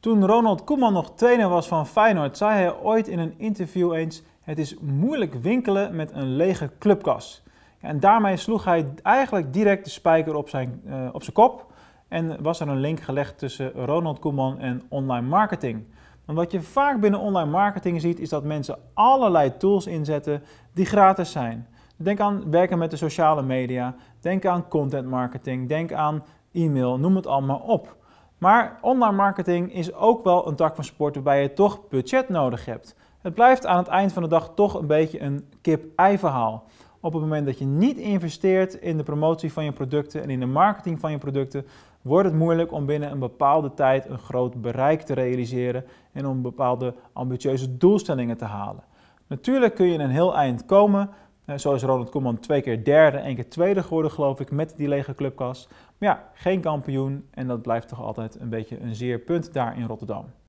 Toen Ronald Koeman nog trainer was van Feyenoord, zei hij ooit in een interview eens: Het is moeilijk winkelen met een lege clubkas. En daarmee sloeg hij eigenlijk direct de spijker op zijn, eh, op zijn kop. En was er een link gelegd tussen Ronald Koeman en online marketing. Want wat je vaak binnen online marketing ziet, is dat mensen allerlei tools inzetten die gratis zijn. Denk aan werken met de sociale media, denk aan content marketing, denk aan e-mail, noem het allemaal op. Maar online marketing is ook wel een tak van sport waarbij je toch budget nodig hebt. Het blijft aan het eind van de dag toch een beetje een kip-ei verhaal. Op het moment dat je niet investeert in de promotie van je producten en in de marketing van je producten, wordt het moeilijk om binnen een bepaalde tijd een groot bereik te realiseren en om bepaalde ambitieuze doelstellingen te halen. Natuurlijk kun je een heel eind komen, eh, zo is Ronald Koeman twee keer derde, één keer tweede geworden, geloof ik, met die lege clubkast. Maar ja, geen kampioen en dat blijft toch altijd een beetje een zeer punt daar in Rotterdam.